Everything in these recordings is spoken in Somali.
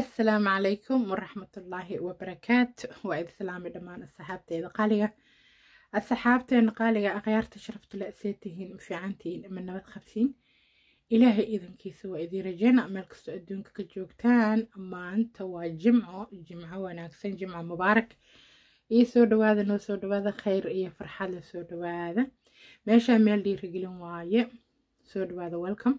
assalaamu calaykum waraxmat waraxmatullaahi wabarakaatu waa idi salaamay dhammaan asxaabteeda qaaliga asxaabteena qaaliga akhyaarta sharaftale see tihiin mafiicantihiin ama nabad qabsiin ilaahay idankiisa waa idii rajeyna meel kastoo adduunka ka joogtaan maanta waa jimco jimco wanaagsan jimco mubaarak iyo soo dhawaada noo soo dhawaada khayr iyo farxadla soo dhawaada meeshaa meel dhiirigelin waaye soo dhawaada welcome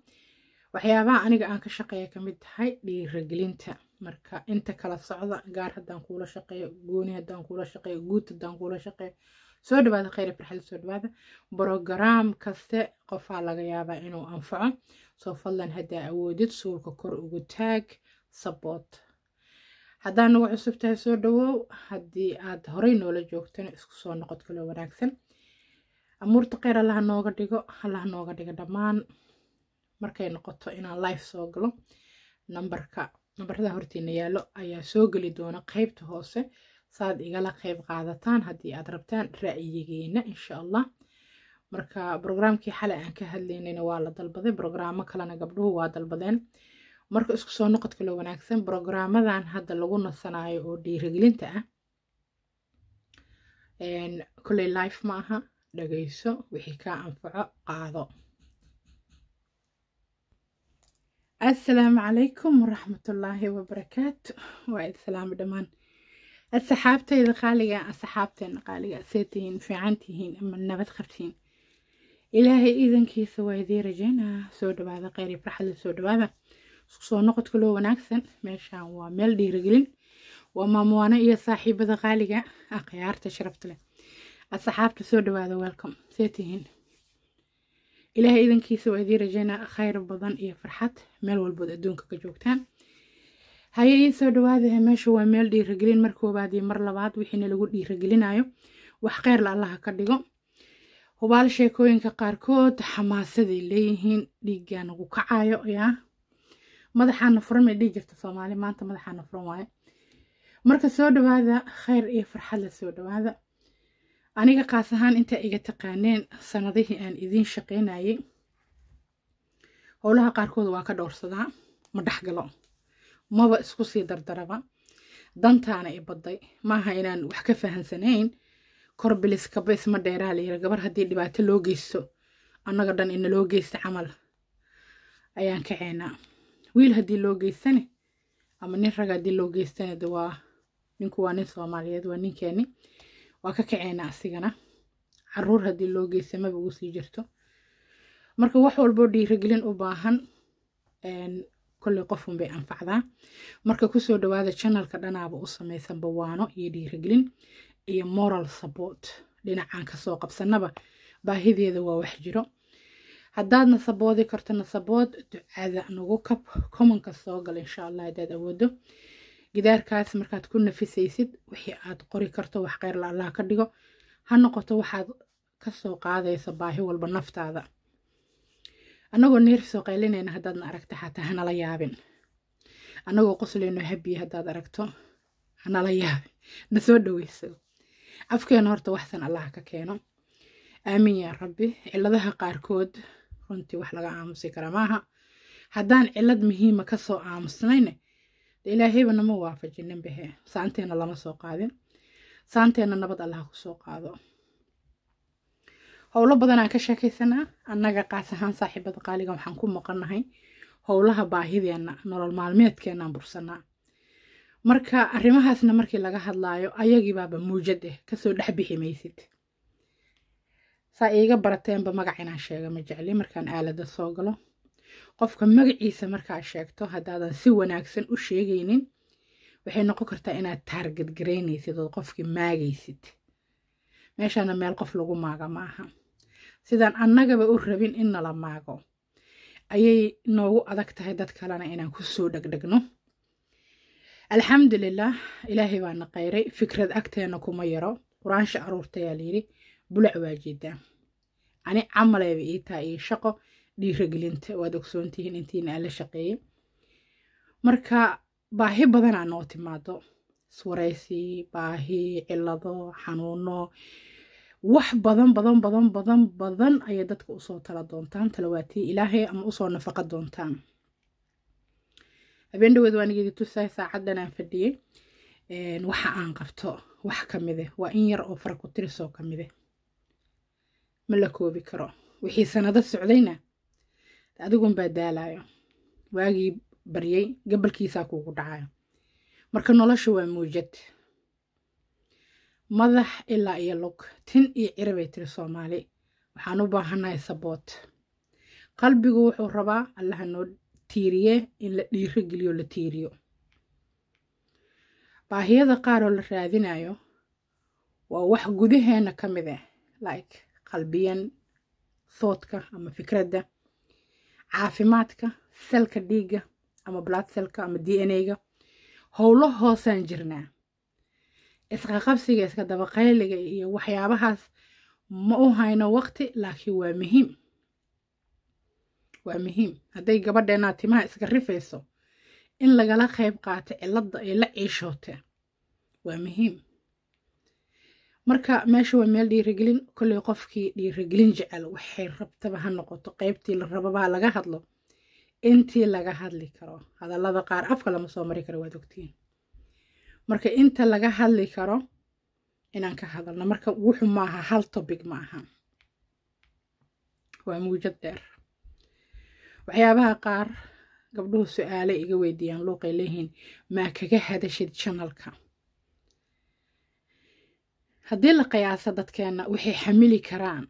waxyaabaha aniga aan ka shaqeeya kamid tahay dhiiragelinta marka inta kala socda gaar hadaan kuula shaqeeyo gooni haddaan kuula shaqeeyo guud haddaan kuula shaqeeyo soo dhawaada kheyr farxad soo dhawaada brogaraam kaste qofaa laga yaabaa inuu anfaco soo fadlan haddaa awoodid suulka kor ugu taag saboot haddaa nagu cusub tahay soo dhawow haddii aad horey noola joogtana isku soo noqod kaloo wanaagsan amuurta kheyr allaha nooga dhigo allaha nooga dhigo dhammaan markay noqoto inaan life soo galo nambarka nambarada hortiina yaalo ayaa soo geli doona qeybta hoose saad igala qeyb qaadataan haddii aad rabtaan ra'yigeena insha allah marka brograamkii xalay aan ka hadlaynayna waa la dalbaday brograamo kalena gabdhuhu waa dalbadeen marka isku soo noqod kale wanaagsan brograamadan hadda lagu nasanayo oo dhiirigelinta ah koley life ma aha dhagayso wixii kaa anfaco qaado assalaamu calaykum ullaahi wabarakaatu waa id salaamo dhammaan asxaabtayda qaaliga asxaabteena qaaliga see tihiin fiican tihiin ama nabad qabtiin ilaahay iidankiisa waa idii rajaynaa ah, soo dhawaada kheyr iyo farxadle soo dhawaada isku soo noqodka loo wanaagsan meeshan waa meel dhiirigelin waa maamuwaano iyo saaxiibada qaaliga akhyaarta ah, sharafta leh asxaabta soo dhawaada welcom see tihiin ilaahay idankiisa waa idiin rajeynaa khayr badan iyo farxad meel walbood adduunka ka joogtaan hayay ii soo dhawaadahe eh, meesha waa meel dhiiragelin mar koobaad iyo mar labaad wixiina lagu dhiiragelinayo wax kheyrla allaha ka dhigo hubaal sheekooyinka qaarkood xamaasaday leeyihiin dhiiggaa nagu kacayo yaa madaxaana furan may dhihi jirta soomaali maanta madaxaana furan waaye marka soo dhawaada kheyr iyo farxad la soo dhawaada aniga kaas ahaan intaa iga taqaaneen sanadihii aan idiin shaqaynayay howlaha qaarkood waa ka dhowrsadaa ma dhexgalo maba isku sii dardaraba dantaana i badday maaha inaan wax ka fahansanayn kor bilis kaba isma dheeraa layira gabar haddii dhibaato loo geysto annaga dhan ina loo geysta camal ayaan kaceynaa wiil haddii loo geystane ama nin rag haddii loo geystane de waa ninku waa nin soomaaliyeed waa ninkeeni waa ka kaceena asigana caruur hadii loo geysamaba ugu sii jirto marka wax walboo dhiirigelin u baahan kolley qofun bay anfacdaa marka kusoo dhawaada janalka dhanaaba u samaysan bawaano iyo dhiiragelin iyo moral support dhinacaan kasoo qabsanaba baahideeda waa wax jiro haddaadna saboodi kartona sabood ducada nagu kab komanka soo gal insha allah haddaad awoodo gidaarkaas markaad ku nafisaysid wixii aad qori karto wax qeyrla allah ka dhigo ha noqoto waxaad kasoo qaadaysa baahi walba naftaada anagoo neerf soo qaylinayna haddaadna aragto xataa hanala yaabin annagoo qosleyno habiye haddaad aragto hanala yaabin na soo dhoweyso afkeena horta waxsan allah ka keeno aamin yaa rabbi ciladaha qaarkood runtii wax laga aamusi kara maaha haddaan cilad muhiima kasoo aamusnayne ilaahayba nama waafajinin bahe saanteena lama soo qaadin saanteena nabad allaha kusoo qaado howlo badan aan ka sheekaysanaa annaga qaas ahaan saaxiibada qaaliga waxaan ku maqannahay howlaha baahideenna nolol maalmeedkeenaan bursanaa marka arrimahaasna markii laga hadlaayo ayagiibaaba muujad eh kasoo dhex bixi maysid saa iiga barateenba magac inaan sheega ma jecli markaan aalada soo galo qofka magaciisa markaa sheegto haddaadan si wanaagsan u sheegaynin waxay noqon kartaa inaad taarget garaynaysid ood qofkii maagaysid meeshaana meel qof lagu maaga ma sidaan annagaba u rabin in nala maago ayay noogu adag tahay dad kalena inaan ku soo dhegdhegno alxamdulilah ilaahay baana qayray fikrad agteena kuma yaro quraansha aansha aruurtayaa layidhi bulac waa jeedaa ani camalayba ii taa iyo shaqo dhiiragelinta waad ogsoontihiin intiina aan la marka baahi badanaa noo timaado iswaraysi baahi cilado xanuuno wax badan badan badan badan badan ayay dadka usoo tala doontaan talawaatii ilaahay ama usoo nafaqa doontaan habeen dhaweed waan igigi tusahay saacaddan aan fadhiyey waxa aan qabto wax ka mide eh, waa in yar oo fara ku tirisoo ka mide eh. ma la koobi karo wixii sanado socdayna adigun baa daalaayo waagii baryay gabalkiisaa kuugu dhacayo marka nolosha waa muujad madax ilaa iyo lug tin iyo ciribay tiri soomaali waxaan u baahanahay saboot qalbigu wuxuu rabaa allaha noo tiiriye in la dhiiro geliyo la tiiriyo baahiyada qaar oo la raadinayo waa wax gudaheenna ka mid ah like qalbiyan thoodka ama fikradda caafimaadka selka dhiigga ama blood selka ama d n a ga howlo hoosaan jirnaa isqaqabsiga iska dabaqayliga iyo waxyaabahaas ma u hayno waqti laakiin waa muhiim waa muhiim hadday gabadheenaa timaha iska rifayso in lagala qayb qaato cilladda ay la ciishoote waa muhiim marka meesha waa meel dhiirigelin kolley qofkii dhiirigelin jecel waxay rabtaba ha noqoto qeybtii la rababaa laga hadlo intii laga hadli karo hadallada qaar afka lama soo mari karo waad ogtiin marka inta laga hadli karo inaan ka hadalno marka wuxuu maaha hal tobig ma aha waa muujad dheer waxyaabaha qaar gabdhuhu su-aale iga weydiiyaan luuqay leeyihiin maa kaga hadashid janalka haddii la qiyaaso dadkeenna waxay xamili karaan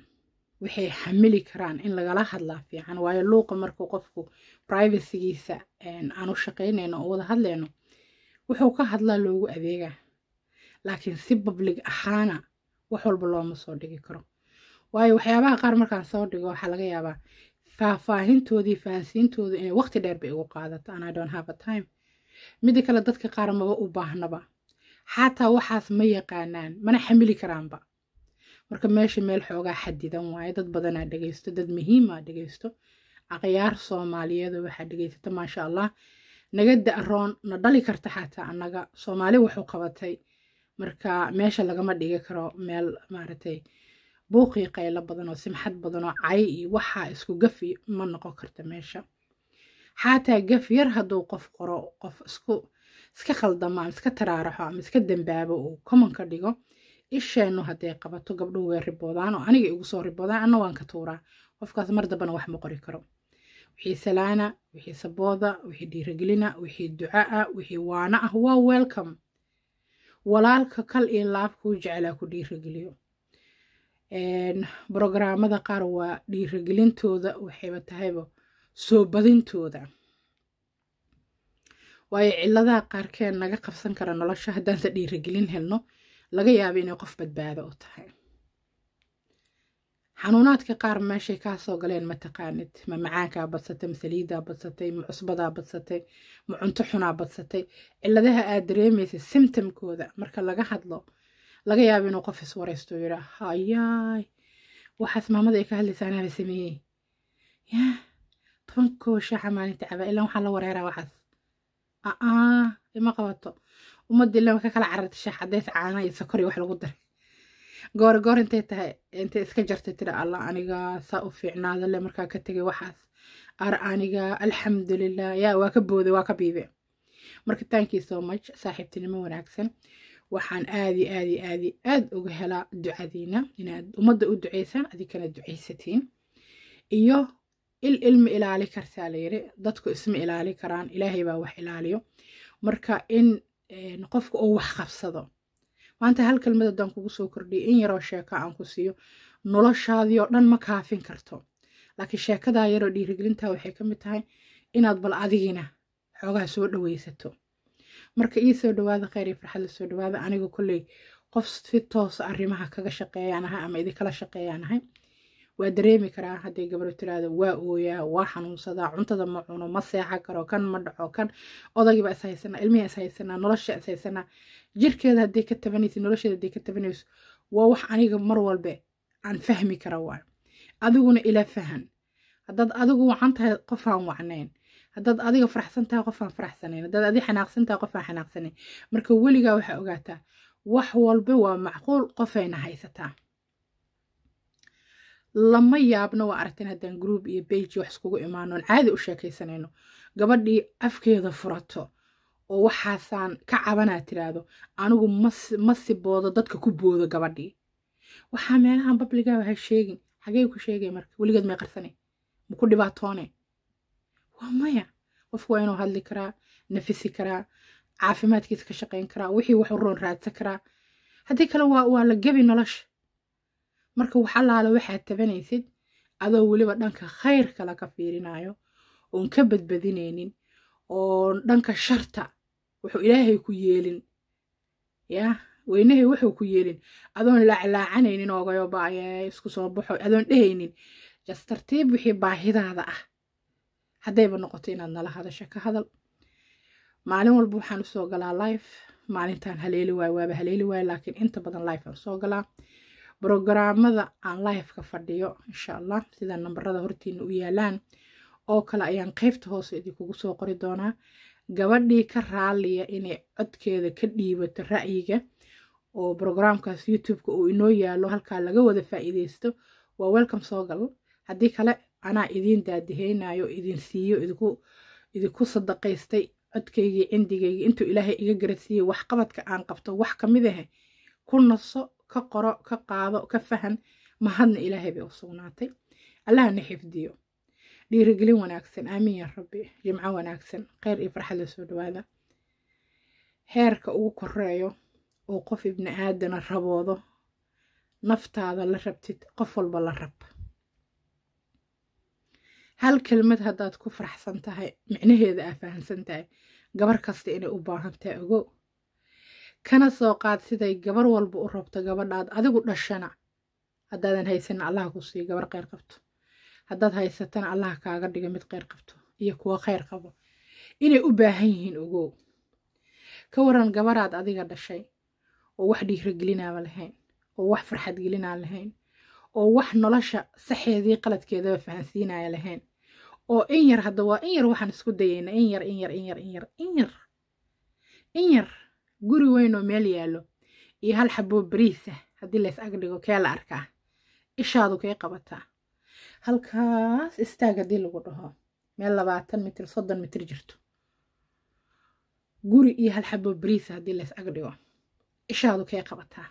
waxay xamili karaan in lagala hadlaa fiican waayo luuqa markuu qofku privacygiisa aan shaqaynayno oo wada hadlayno wuxuu ka hadlaa loogu adeegaa laakiin si bablig ahaana wax walba looma soo dhigi karo waayo waxyaabaha qaar markaan soo dhigo waxaa laga yaabaa faahfaahintoodii fahansiintoodu inay waqti dheer bay igu qaadato an i don't have a time midda kale dadka qaar maba u baahnaba xataa waxaas ma yaqaanaan mana xamili karaanba marka meesha meel xoogaa xadidan waaye dad badanaa dhegaysto dad muhiima dhegaysto aqyaar soomaaliyeed waxaa dhegaysata maasha allah naga da-roon na dhali karta xataa annaga soomaali waxu qabatay marka meesha lagama dhigi karo meel maaragtay buuqii qaylo badan oo simxad badan oo cay iyo waxaa isku gafi ma noqon karta meesha xataa gaf yar hadduu qof qoro qof isku iska khaldamo ama iska taraaraxo ama iska dambaabo uu komanka dhigo isheennu hadday qabato gabdhuhu way riboodaan oo aniga igu soo riboodaan anna waan ka tuuraa qofkaas mar dambana wax ma qori karo wixii salaana wixii sabooda wixii dhiiragelina wixii duca'a wixii waana ah waa welcome walaalka kal iyo laabkuu jecelaa ku dhiirageliyo brogaraamada qaar waa dhiiragelintooda waxayba tahayba soo badintooda waayo ciladaha qaarkeen naga qabsan kara nolosha haddaanta dhiiragelin helno laga yaaba inay qof badbaado u tahay xanuunaadka qaar meeshay kaasoo galeen ma taqaanid ma macaankaa badsatay ma saliidaa badsatay ma cusbadaa badsatay ma cunto xunaa badsatay ciladaha aad dareemaysa simtomkooda marka laga hadlo laga yaaba inuu qof iswareysto yidha hayaay waxaas maamada ay ka hadlaysaa anaaba sameeyey yah toban kooshaxa maalinta caba ilaan waxaa la wareeraa waxaas aa ah, ah, ima qabato ummadii lama ka kala cararta shaah cadays caana iyo sokori wax lagu daray goor goor intay tahay intay iska jartay tira allah aniga saa u fiicnaada le markaa ka tegay waxaas ar aniga alxamdulilah yaa waa ka boode waa ka biibe marka taankii so much saaxiibtinimo wanaagsan waxaan aadi aadi aadi aad uga helaa ducadiina inaad ummadda u ducaysaan adi ducaysatiin iyo il ilma ilaali kartaa layiri dadku isma ilaali karaan ilaahay baa wax ilaaliyo marka in eh, qofka uu wax qabsado maanta hal kelmad haddaan kugu soo kordhiyo in yaroo sheeko aan ku siiyo noloshaadii oo dhan ma kaafin karto laakiin sheekadaa yaroo dhiirigelintaa waxay ka mid tahay inaad bal adigiina xoogaha soo dhaweysato marka ii soo dhawaada kheyr iyo farxadla soo dhawaada aniga kolley qof si toos ah arrimaha kaga shaqeeyaan ahay ama idinkala shaqeeyaan ahay waa dareemi karaa hadday gabaro tiraada waa ooyaa waa xanuunsadaa cuntada ma cuno ma seexa karo kan ma dhaco kan odaygiiba is haysanaa ilmiha nolosha is jirkeeda hadday ka tabanaysa nolosheeda hadday ka tabanayso waa wax aniga mar walba aan fahmi kara waa adiguna ila fahan haddaad adigu wacan tahay qofaan wacnayn haddaad adiga faraxsan tahay qofaan faraxsanayn haddaad adiga xanaaqsan tahay qofaan xanaaqsanayn marka weligaa waxaa ogaataa wax walba waa macquul qofayna haysataa lama yaabno waa aragtan haddaan group iyo bage wax iskugu imaano caadi u sheekaysanayno gabadhii afkeeda furato oo waxaasaan ka cabanaa tiraahdo anigu ma boodo dadka ku boodo gabadhii waxaa meelahan babligaaba ha sheegin xagee ku sheegay marka weligeed may qarsane maku dhibaatoone waa maya qofku waa inuu hadli karaa nafisi karaa caafimaadkiisa ka shaqayn karaa wixii wax uroon roon raadsan karaa haddii kale waa la gebi nolosha marka waxalaala waxaad tabanaysid adoo weliba dhanka khayr kala ka fiirinayo oon ka badbadinaynin oon dhanka sharta wuxuu ilaahay ku yeelin ya weynahay wuxuu ku yeelin adoon laclaacanaynin oogayobaaye isku soo baxo adoon dhehaynin jas tartiib wixii baahidaada ah haddayba noqoto inaad nala hadasho ka hadal maalin walba waxaan usoo galaa life maalintaan haleeli waay waaba haleeli waay laakiin inta badan life aan soo galaa brogaraamada aan live-ka fadhiyo insha allah sida nambarada hortiina u yaalaan oo kale ayaan qeybta hoose idinkugu soo qori doonaa gabadhii ka raaliya inay codkeeda ka dhiibato ra'yiga oo brogaraamkaas youtube-ka uu inoo yaalo halkaa laga wada faa waa welcome soo gal haddii kale anaa idiin daadiheynayo idin siiyo idinku sadaqaystay codkaygii cindigaygii intuu ilaahay iga garasiiyey waxqabadka aan qabto wax ka mid ahe ku naso ka qoro ka qaado ka fahan mahadna ilaahay bay u sugnaatay na xifdiyo dhiirigelin wanaagsan aamiin ya rabbi jimco wanaagsan kheyr iyo farxad la soo dhawaada heerka ugu koreeyo oo qof ibni aadana raboodo naftaada la rabtid qof walba la rab hal kelmad haddaad ku faraxsan tahay micnaheeda aa fahansan tahay gabar kasta inay u baahan tahay ogow kana soo qaad siday gabar walba u rabto gabadhaad adigu dhashana haddaadan haysanin allaha ku siiyo gabar kheyr qabto haddaad haysatana allah kaaga dhigo mid kheyr qabto iyo kuwo kheyr qabo inay u baahan yihiin ogow ka waran gabaraad adiga dhashay oo wax dhiiragelinaaba lahayn oo wax farxad gelinaa lahayn oo wax nolosha saxeedii qaladkeedaba fahansiinaya lahayn oo in yar hadda waa in yar waxaan isku dayayna in yar in yar in yar in yar in yar in yar guri weynoo meel yaallo iyo hal xaboo bariis ah haddii lays ag dhigo kee la arkaa ishaadu kay qabataa halkaas istaag haddii lagu dhaho meel labaatan mitir soddon mitir jirto guri iyo hal xaboo bariisa ah haddii lays ag dhigo ishaadu kay qabataa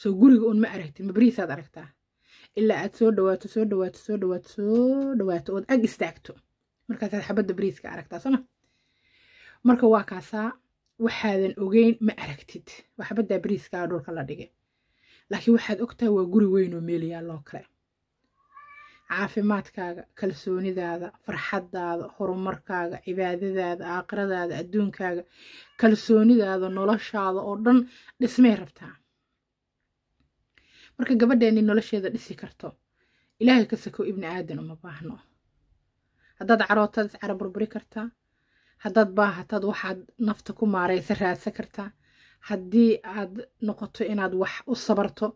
soo guriga uun ma aragtid ma bariisaad aragtaa ilaa aad soo dhawaato soo dhawaato soo dhawaato soo dhawaato ood ag istaagto markaasaad xabadda bariiska aragtaa sooma marka waa kaasaa waxaadan ogeyn ma aragtid waxbaddaa bariiskaa dhulka la dhigay laakiin waxaad ogtahay waa guri weynoo meelayaaloo kale caafimaadkaaga kalsoonidaada farxadaada horumarkaaga cibaadadaada aakhiradaada adduunkaaga kalsoonidaada noloshaada oo dhan dhismay rabtaa marka gabadheeni nolosheeda dhisi karto ilaahay ka sakow ibni aadan uma baahno haddaad carootaad is burburi kartaa haddaad baahataad waxaad nafta ku maaraysa raadsan kartaa haddii aad noqoto inaad wax u sabarto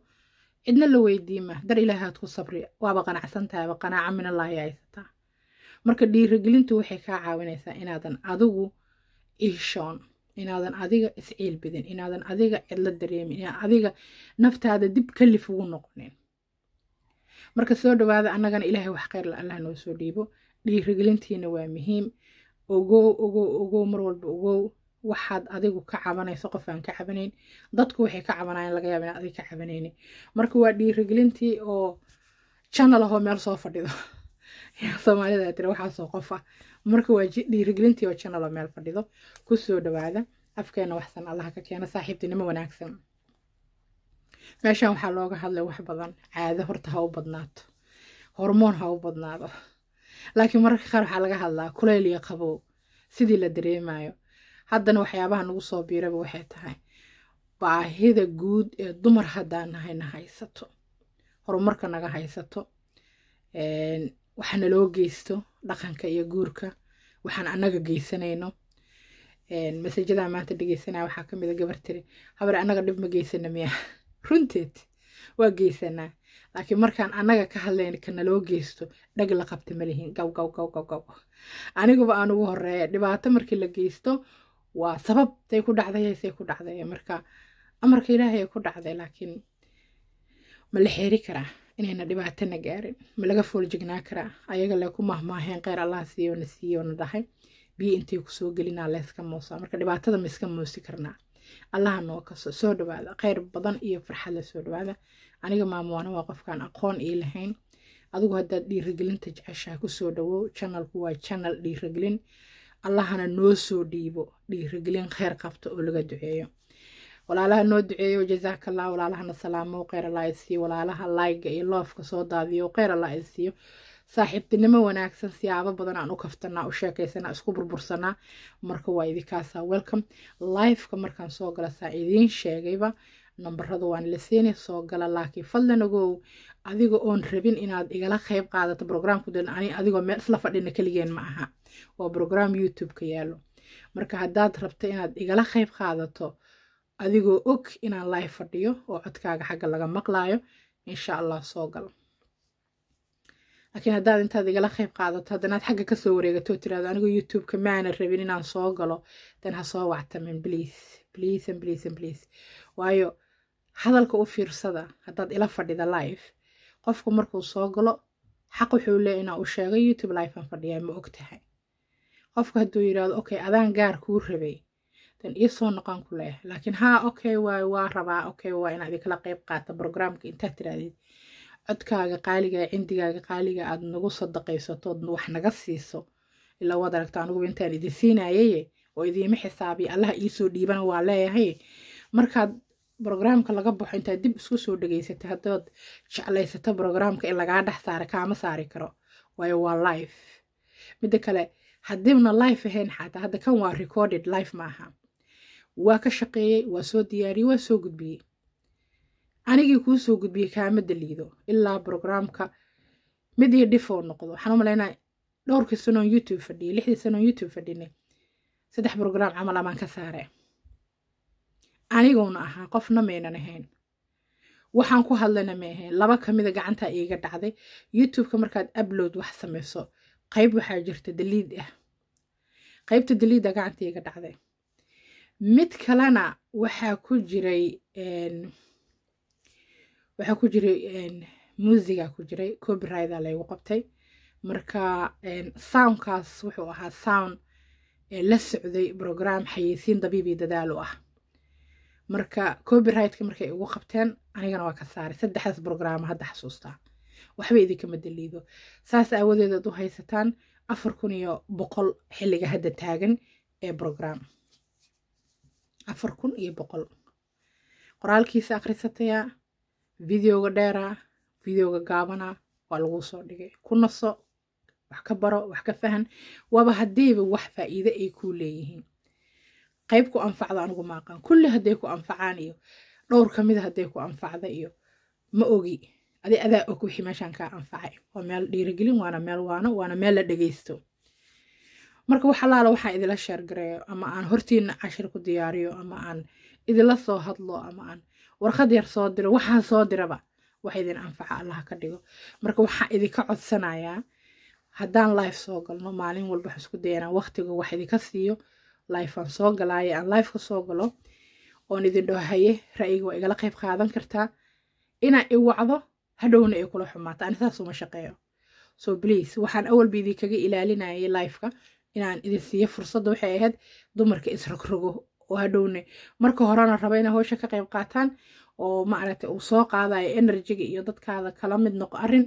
cidna la weydiima dar ilaahaad ku sabri waaba qanacsantaaba qanaaca minallaahi haysataa marka dhiiragelintu waxay kaa caawinaysaa inaadan adigu iishoon inaadan adiga isciilbidin inaadan adiga cidla dareemin inaan adiga naftaada dib kalif ugu noqonin marka soo dhawaada annagana ilaahay wax khayr la allah noo soo dhiibo dhiiragelintiina waa muhiim ogow ogow ogow mar walba ogow waxaad adigu ka cabanayso qof aan ka cabanayn dadku waxay ka cabanayan laga yaaba in adiga ka cabanayni marka waa dhiirigelintii oo janal meel soo fadhido soomaalida tira waxaasoo qof ah marka waa dhiirigelintii oo janal meel fadhido kusoo dhawaada afkeena waxsan allaha ka keena saaxiibtinimo wanaagsan meeshaan waxaa looga hadlay wax badan caado horta ha u badnaato hormoon ha u badnaado laakiin mararka qaar waxaa laga hadlaa kuleyl iyo qabow sidii la dareemayo haddana waxyaabaha nagu soo biiraba waxay tahay baahida guud ee dumar haddaan nahayna haysato horumarka naga haysato waxna loo geysto dhaqanka iyo guurka waxaan annaga geysanayno masajada maanta dhegeysanaa waxaa kamid a ah gabar tiri habar annaga dhib ma geysana miya runteed waa geysanaa laakiin markaan anaga ka hadlayna kanaloo geysto dhag la qabta malihiin gawgawgawgawgaw aniguba aan ugu horeeya dhibaato markii la geysto waa sabab tay ku dhacday say ku dhacday marka amarka ilaahay ku dhacday laakiin ma la xeeri karaa inayna dhibaatona gaarin ma laga fooljignaa karaa ayaga le ku mahmaaheen kheyr allah siiyoona siiyoona dhahay biyo intay kusoo gelinaa layska moosaa marka dhibaatada ma iska moosi karnaa allaha noo kaso soo dhawaada kheyr badan iyo farxadla soo dhawaada aniga maamoana waa qofkaan aqoon ii lahayn adigu haddaad dhiiragelinta jeceshaha kusoo dhawow janalku waa janal dhiiragelin allahana noo soo dhiibo dhiiragelin kheyr qabta oo laga duceeyo walaalaha noo duceeyo jazaakalla walaalahana salaamo kheyr allah isiiyo walaalaha layga iyo loofka soo daadiyo kheyr allah isiiyo saaxiibtinimo wanaagsan siyaabo badan aan u kaftanaa u sheekaysanaa isku burbursanaa marka waa idinkaasa welcome lifeka markaan soo gala saa idiin sheegayba nambarada waan la siinay soo gala laakiin fadlan ogow adiga oon rabin inaad igala qayb qaadato brograamku adigoo meel isla fadhina keligeen ma aha waa brograam youtube-ka yaalo marka haddaad rabto inaad igala qayb qaadato adigoo og inaan live fadhiyo oo codkaaga xagga laga maqlaayo insha allah soo gala laakiin haddaad intaad igala qayb qaadato hadanaad xagga kasoo wareegato tirahdo anigoo youtubeka maana rabin inaan soo galo dan ha soo wactamin bliis waayo hadalka u fiirsada haddaad ila fadhida life qofku markuu soo galo xaq wuxuu leey inaa uu sheego youtube lifean fadhiyaa ma og tahay qofku hadduu yirahdo okay adaan gaar kuu rabay dan iisoo noqon ku leeh laakiin haa okay waay waa rabaa okay waa inaad ikala qayb qaata brograamka intaad tirahdid codkaaga qaaliga cindigaaga qaaliga aad nagu sadaqaysatood wax naga siiso ilaa waad aragta anuguba intaan idin siinayaye oo idiima xisaabiya allaha iisoo dhiibana waa leeyahay markaad brograamka laga baxo intaad dib isku soo dhegaysata haddaad jeclaysato brograamka in lagaa dhex saara kaama saari karo waayo waa life midda kale haddiibna life ahayn xataa hadda kan waa recorded life maaha waa ka shaqeeyey waa soo diyaariyey waa soo gudbiyey anigii kuu soo gudbiyey kaama daliido ilaa brograamka mid io dhifoo noqdo waxaan u malaynaa dhowrkii sanoon youtube fadhiyay lixdii sanoon youtube fadhinay saddex brograam camal amaan ka saare aniguuna ahaa qofna maynan ahayn waxaan ku hadlayna ma ahayn laba kamida gacantaa iiga dhacday youtubeka markaad abload wax samayso qayb waxaa jirta daliid ah qaybta daliida gacanta iiga dhacday mid kalena waxaa ku jiray waxaa ku jiray muusiga ku jiray copyrida laygu qabtay marka soundkaas wuxuu ahaa sound la socday brogram xayeysiin dabiibii dadaal ah marka copyrigtka markay igu qabteen anigana waa ka saaray saddexdaas brograama hadda xasuustaa waxba idinkama daliido saas aawadeedaad u haysataan afar kun iyo boqol xilliga hadda taagan ee brogram afar kun iyo boqol qoraalkiisa akhrisatayaa videoga dheera videoga gaabana waa laguu soo dhigay ku naso wax ka baro wax ka fahan waaba hadiiba wax faa'iide ay kuu leeyihiin qayb ku anfacda anigu ma kulli hadday ku anfacaan iyo dhowr ka mida ah hadday ku anfacda iyo ma ogi adi adaa og wixii meeshaan kaa anfacay waa meel dhiirigelin waana meel waano waana meel la dhegeysto marka waxalaala waxaan idila sheergareeyo ama aan hortiina cashir ku diyaariyo ama aan idila soo hadlo ama aan warqad yar soo diro waxaa soo diraba wax idin anfaca allah ka dhigo marka waxaa idinka codsanayaa haddaan life soo galno maalin walba waxaan isku dayana waqtiga wax idinka siiyo lifeaan soo galaayo aan lifeka soo galo oon idin dhaho ra'yiga waa igala qayb qaadan kartaa inaa i wacdo hadhowna ay kula xumaato ani saasuma shaqeeyo so please waxaan awalba idinkaga ilaalinayay lifeka inaan idin siiyo fursadda waxay ahayd dumarka isrogrogo oo hadhowne marka horena raba inay howsha ka qayb qaataan oo maaragtay uu soo qaadayo enerjiga iyo dadkaada kala mid noqo arin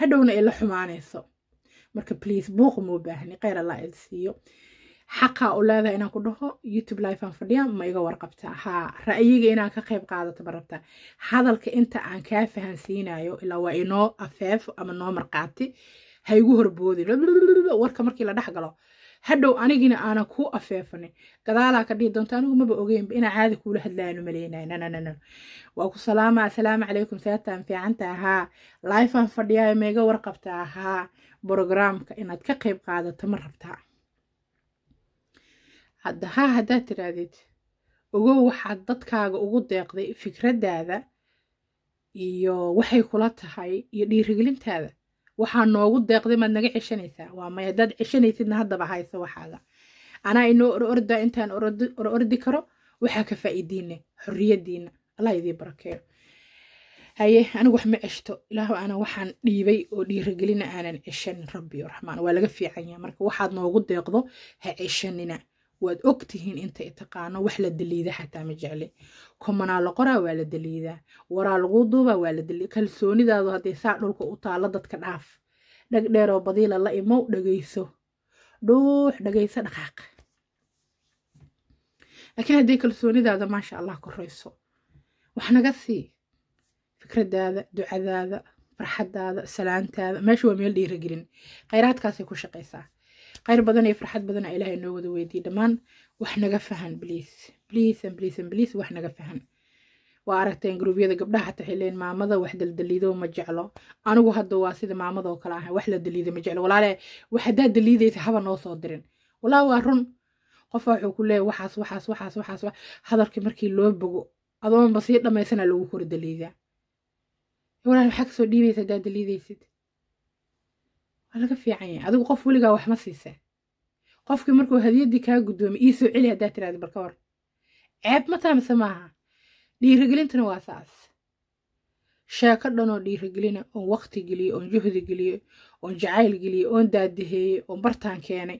hadhowna ay la xumaanayso marka please buuq ma u baahni kheyr allah idi siiyo xaqaa u leedahay inaan ku dhaho youtube life aan fadhiya ma iga warqabtaa haa ra'yiga inaan ka qayb qaadato ma rabtaa hadalka inta aan kaa fahansiinayo ilaa waa inoo afeefo ama noo marqaati ha igu horboodin warka markii la dhex galo hadhow anigina aana kuu afeefanay gadaalaa ka dhihi doonta anigu maba ogeynba inaa caadi kuula hadlaanu maleynay nananana waa ku salaama asalaamu calaykum seetaan fiicanta ahaa laifaan fadhiyaay meega warqabta ahaa brogramka inaad ka qayb qaadato ma rabtaa hadda haa haddaad tiraadid ogow waxaad dadkaaga ugu deeqday fikraddaada iyo waxay kula tahay iyo dhiirigelintaada waxaa noogu deeqday maad naga ceshanaysaa waa maya haddaad ceshanaysidna haddaba hayso waxaaga anaa inoo orordaa intaan or ordi karo waxaa ka faa'iidiina xoriyadiina allah idii barakeeyo haye anigu wax ma ceshto ilaah aanan waxaan dhiibay oo dhiiragelina aanan ceshanin rabbi raxmaan waa laga fiicanya marka waxaad noogu deeqdo ha ceshanina waad og tihiin intay taqaano wax la daliida xataa ma jecli komanaa la qoraa waa la daliida waraa lagu duubaa waa la daliida kalsoonidaadu hadday saa dhulka u taalo dadka dhaaf dhagdheeroo badiila la imow dhegeyso dhuux dhagayso dhaqaaq laakiin hadday kalsoonidaada maasha allah korayso wax naga sii fikradaada ducadaada farxadaada salaantaada meesha waa meel dhiiragelin khayraadkaasay ku shaqeysaa kheyr badan iyo farxad badan a ilaahay noo wada weydiye dhammaan wax naga fahan bliis bliis bliis wax naga fahan waa aragteen gruubyada gabdhaha xataa xileen maamada wax daldaliido ma jeclo anigu hadda waa sida maamadoo kale ah wax la daliida ma jeclo walaale wax haddaad daliidaysa haba noo soo dirin walaa waa run qofa wuxuu ku leeya waxaas waxaas waxaas waxaas hadalkii markii loo bogo adoonba sii dhammaysana lagu kori daliidaa walaale maxaa kasoo dhiibaysa haddaad daliidaysid waa laga fiican yahay adigu qof weligaa waxma siisee qofkii markuu hadiyadii kaa guddoomay ii soo celi haddaa tiraada bal war ceeb ma taha mise maaha dhiirigelintana waa saas sheeko dhanoo dhiirigelina oon waqti geliyey oon juhdi geliyey oon jacayl geliyey oon daadiheeyey oon bartaan keenay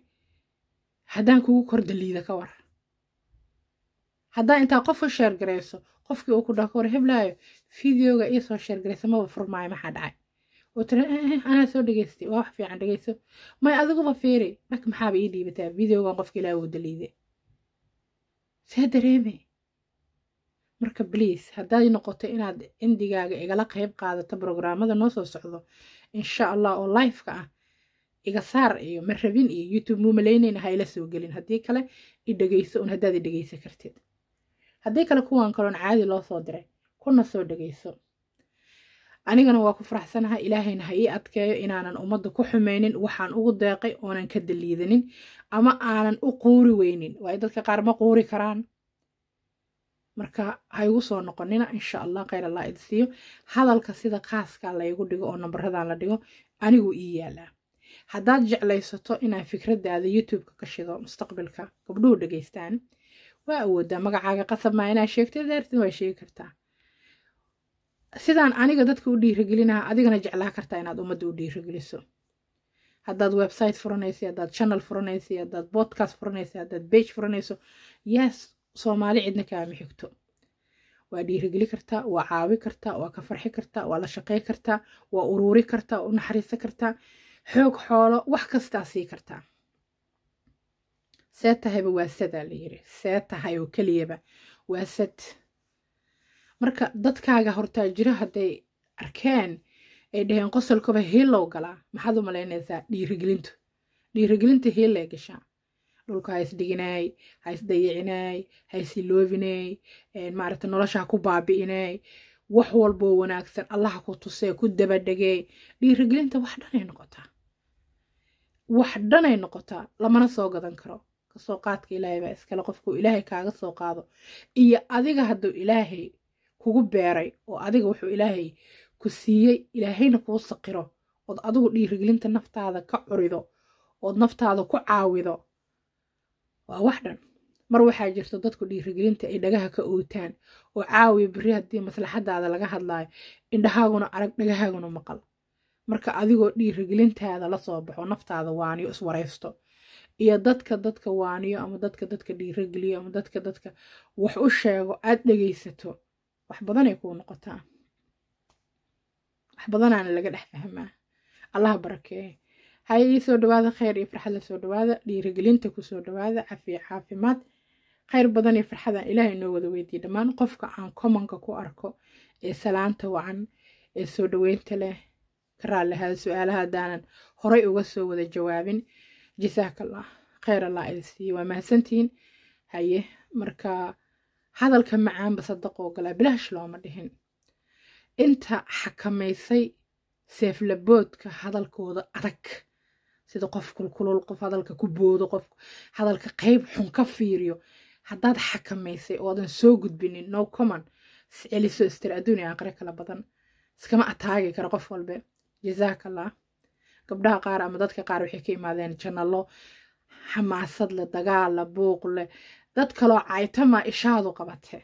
haddaan kugu kor daliida ka war haddaa intaa qof ka sheergarayso qofkii uu ku dhaha ka war heblaayo fideoga iisoo sheergaraysa maba furmaayo maxaa dhacay oo anaa soo dhegeystay waa wax fiican dhegeyso may adiguba fiiri dhag maxaaba ii dhiibataa videogan qofka ilaa wada liide see dareeme marka bliis haddaad noqoto inaad indigaaga igala qayb qaadato brograamada noo soo socdo insha allah oo lifeka ah iga saar iyo ma rabin iyo youtube muu malaynayna ha ila soo gelin haddii kale i dhegeyso un haddaad i kartid haddii kale kuwan kaloon caadi loo soo diray kuna soo dhegeyso anigana waa ku faraxsanaha ilaahayna ha ii adkeeyo inaanan ummadda ku xumaynin waxaan ugu deeqay oonan ka daliidanin ama aanan u quuri weynin waayo dadka qaar ma quuri karaan marka ha igu soo noqonina insha allah khayr allah idi siiyo hadalka sida kaaskaa laygu dhigo oo nambaradan la dhigo anigu ii yaalaa haddaad jeclaysato inaan fikradaada youtube-ka shido mustaqbilka gabdhuhu dhegaystaan waa awoodaa magacaaga qasab maa inaa sheegto daartin waa sheegi kartaa sidaan aniga dadka u dhiiragelinaha adigana jeclaa kartaa inaad ummadda u dhiirageliso haddaad website furanaysa haddaad channel furanaysa haddaad bodcast furanaysa haddaad bage furanayso yes soomaali cidna kaama xigto waa dhiirageli kartaa waa caawi kartaa waa ka farxi kartaa waa la shaqey kartaa waa uruuri kartaa waa u naxariisan kartaa xoog xoolo wax kastaa sii kartaa see tahayba waa sadaa la yiri see tahay oo keliyaba waa sad marka dadkaaga hortaa jiro hadday arkeen ay dhaheen qosolkaba hiilow galaa maxaad u malaynaysaa dhiirigelintu dhiirigelinta hiillay gashaa dhulka ha isdhiginaay ha isdayicinaay ha isiloobinaay maarata nolosha ku baabi'inaay wax walboo wanaagsan allaha ku tusee ku dabadhagee dhiirigelinta wax dhanay noqotaa wax dhanay noqotaa lamana soo gadan karo kasoo qaadka ilaahay baa iskale qofku ilaahay kaaga soo qaado iyo adiga haduu ilaahay kugu beeray oo adiga wuxuu ilaahay ku siiyey ilaahayna kuu saqiro ood adigu dhiirigelinta naftaada ka curido ood naftaada ku caawido waa wax dhan mar waxaa jirto dadku dhiirigelinta ay dhagaha ka ootaan oo caawiya beri haddii maslaxadaada laga hadlayo indhahaaguna arag dhagahaaguna maqal marka adigoo dhiirigelintaada lasoo soo baxo naftaada waaniyo iswaraysto iyo dadka dadka waaniyo ama dadka dadka dhiirigeliyo ama dadka dadka wax u sheego aad dhegaysato wax badanay kuu noqotaa wax badanaana laga dhex fahmaa allaha barakeeye haya soo dhawaada kheyr iyo farxad la soo dhawaada dhiirigelinta kusoo dhawaada cafi caafimaad kheyr badan iyo farxadan ilaahay noo wada weydiiye dhammaan qofka aan komanka ku arko ee salaanta wacan ee soo dhaweynta leh ka raallihaada su-aalaha haddaanan horay uga soo wada jawaabin jasaak allah kheyr allah idin waa mahadsantihiin haye marka hadalka macaanba sadaqoo galaa bilaash looma dhihin inta xakamaysay seeflaboodka hadalkooda adag sida qof kulkulul qof hadalka ku boodo qof hadalka qayb xun ka fiiriyo haddaad xakamaysay oodan soo gudbinin no common isceliso istir adduun iyo kala badan iskama ataagi karo qof walbe jazaakallah gabdhaha qaar ama dadka qaar waxay ka imaadeen janalo xamaasad leh dagaal leh buuq leh dad kaloo caytama ishaadu qabate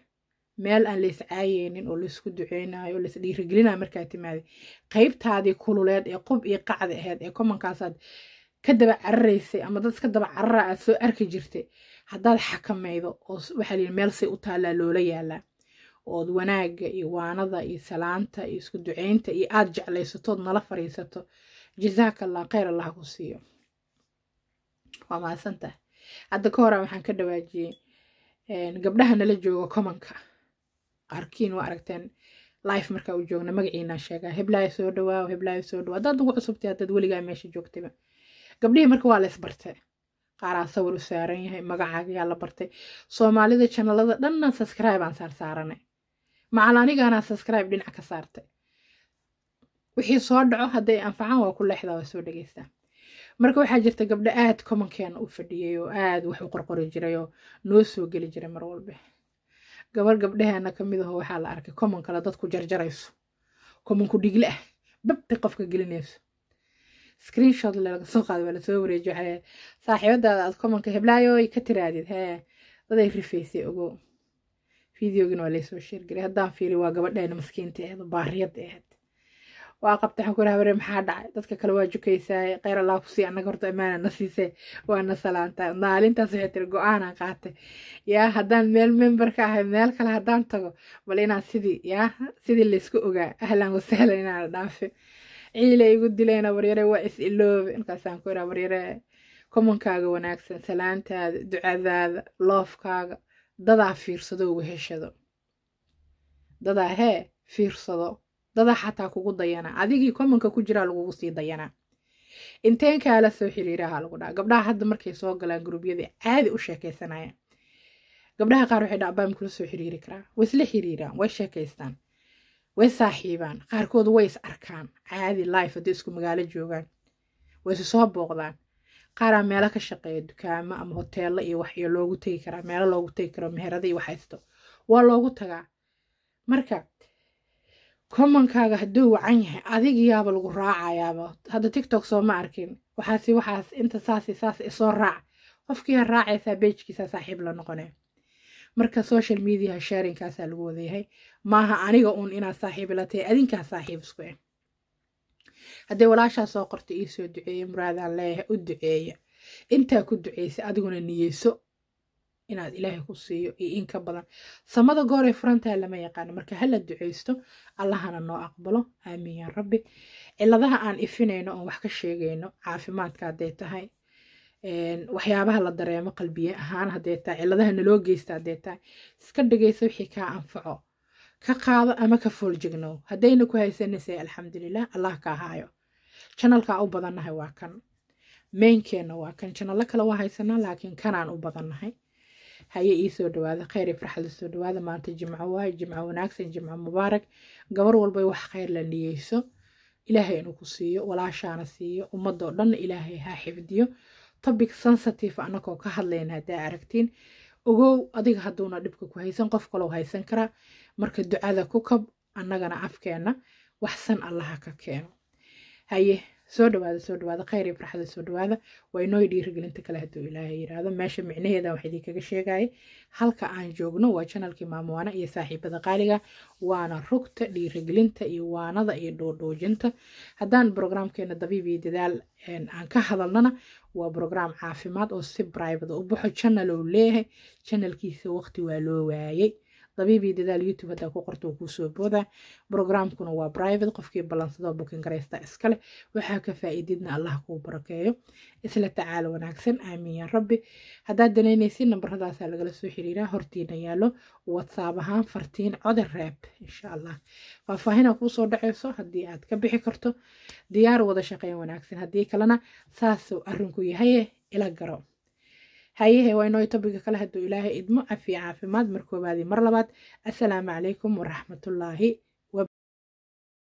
meel aan lays caayeynin oo laysku duceynayo lays dhiirigelinayo markaa timaaday qaybtaadii kululeed ee qub iyo qacda aheed ee komankaasaad ka daba cararaysay ama dad iska daba carara aad soo arki jirtay haddaad xakamaydo oo waxaa layihi meel say u taallaa loola yaalaa ood wanaagga iyo waanada iyo salaanta iyo isku duceynta iyo aad jeclaysatood nala fariisato jazaaka allah kheyr allah ku siiyo waa mahadsantaha hadda ka horaan waxaan ka dhawaajiyey eh, gabdhaha nala jooga komanka qaarkiin waa aragteen life markaa u joogna magaciinaan sheegaa heblaayo soo dhawaaw heblaayo soo dhawa haddaad ugu cusubtay haddaad weligaa meesha joogtayba gabdhihii marka waa la isbartay qaaraa sawir u saaran yahay magacaagayaa la bartay soomaalida janalada dhanna sabscribeaan saarsaaranay macal anigaanaa sabscribe dhinac ka saartay wixii soo dhaco hadday anfacaan waa ku leexdaa waa soo dhegeystaa marka waxaa jirta gabdho aad comankeena u fadhiyay oo aad wax u qorqori jiray oo noo soo geli jiray mar walbe gabar gabdhaheena ka mid aho waxaa la arkay comankale dadku jarjarayso commonku dhigle ah babti qofka gelinayso screenshot laga soo qaaday waa lasoo wareeji waxay saaxiibadaada aad commonka heblaayooy ka tiraadid hee daday rifaysay ogo fideogina waa laysoo sheergelay haddaan fiiri waa gabadheena maskiinta aheed baariyadda aheed waa qabta xukura habare maxaa dhacay dadka kale waa jukaysaay kheyr allah kusii annaga horta amaana na siisay waana salaantay maalintaas waxay tiri go-aanaan qaatay yaa haddaan meel member ka ahay meel kale haddaan tago bal inaan sidii yaa sidii laysku ogaa ahlan wasahlan inaan dhaafe ciila igu dilayna waryare waa is iloobe markaasaan ku iraa waryare komankaaga wanaagsan salaantaada ducadaada loofkaaga dadaa fiirsado ugu heshado dadaa hee fiirsado dadaa xataa kugu dayanaa adigii komanka ku jiraa lagugu sii dayanaa inteen kaala soo xiriiraha lagu dhaca gabdhaha hadda markay soo galaan guruubyada caadi u sheekaysanayaan gabdhaha qaar waxay dhaabaa makula soo xiriiri karaa way isla xiriiraan way sheekaystaan way saaxiibaan qaarkooda way is arkaan caadi life hadday isku magaalo joogaan way isu soo booqdaan qaaraa meelo ka shaqeeya dukaamo ama hoteello iyo waxyo loogu tegi karaa meelo loogu tegi karo meherada iyo waxaysto waa loogu tagaa marka kommankaaga hadduu wacan yahay adigiyaaba lagu raacayaaba hadda tiktok soo ma arkin waxaasi waxaas inta saasi saas isoo raac qofkiiha raacaysaa beejkiisa saaxiib la noqone marka social mediaha sharingkaasaa lagu wada yahay maaha aniga uun inaad saaxiib la adinkaa saaxiib isku eh haddee walaashaa soo qorta iisoo duceeye muraadaan leeyahay u duceeya intaa ku duceysay adiguna niyeyso inaad ilaahay ku siiyo iyo inka badan samada goor ee furantaha lama yaqaano marka hala ducaysto allahana noo aqbalo aamin ya rabbi ciladaha aan ifinayno oon wax ka sheegayno caafimaadka hadday tahay waxyaabaha la dareemo qalbiye ahaan hadday tahay ciladaha naloo geysta hadday tahay iska dhageysa wixii kaa anfaco ka qaado ama ka fooljegnow haddayna ku haysanaysay alxamdulilah allah kaa haayo janalkaa u badannahay waa kan meynkeenna waa kan janalo kale waa haysanaa laakiin kanaan u badannahay haye iisoo dhawaada kheyr ay farxada soo dhawaada maanta jimco waay jimco wanaagsan jimco mubaarak gabar walba wax kheyr la niyeyso ilaahay inuu ku siiyo walaashaana siiyo ummadoo dhan ilaahay ha xifdiyo tobic sensitive ah annagoo ka hadlayna haddaa aragtiin ogow adiga hadduuna dhibka ku haysan qof kaloo haysan karaa marka ducada ku kab annagana afkeenna waxsan allaha ka keeno haye soo dhawaada soo dhawaada khayr iyo farxada soo dhawaada waa inooy dhiirigelinta kale hadduu ilaahay yiraahdo meesha micnaheeda wax idinkaga sheegaya halka aan joogno waa janalkii maamuwaana iyo saaxiibada qaaliga waana rugta dhiirigelinta iyo waanada iyo dhoodhoojinta haddaan brograamkeena dabiib iyo dadaal aan ka hadalnana waa brogram caafimaad oo si bribada u baxo janal leeyahay janalkiisa waqti waa loo waayay labiibii dadaal youtube hadaa ku qorta waa kuusoo boodaa brograamkuna waa brivate qofkii ballansado bukin iskale waxaa ka faa'iididna allah kuu barakeeyo isla tacaala wanaagsan aamiin yaa rabbi haddaad danaynaysid nambaradaasa lagala soo xiriiraa hortiina yaalo watsaab ahaan fartiin code reeb insha allah faahfaahinaa kuusoo dhacayso haddii aad ka bixi karto diyaar wada shaqeyn wanaagsan haddii kalena saas arinku yahaye ila garo hayehe waa inoo tobiga kale haduu ilaahay idmo afiya caafimaad mar koobaadi mar labaad assalaamu calaykum waraxmatullaahi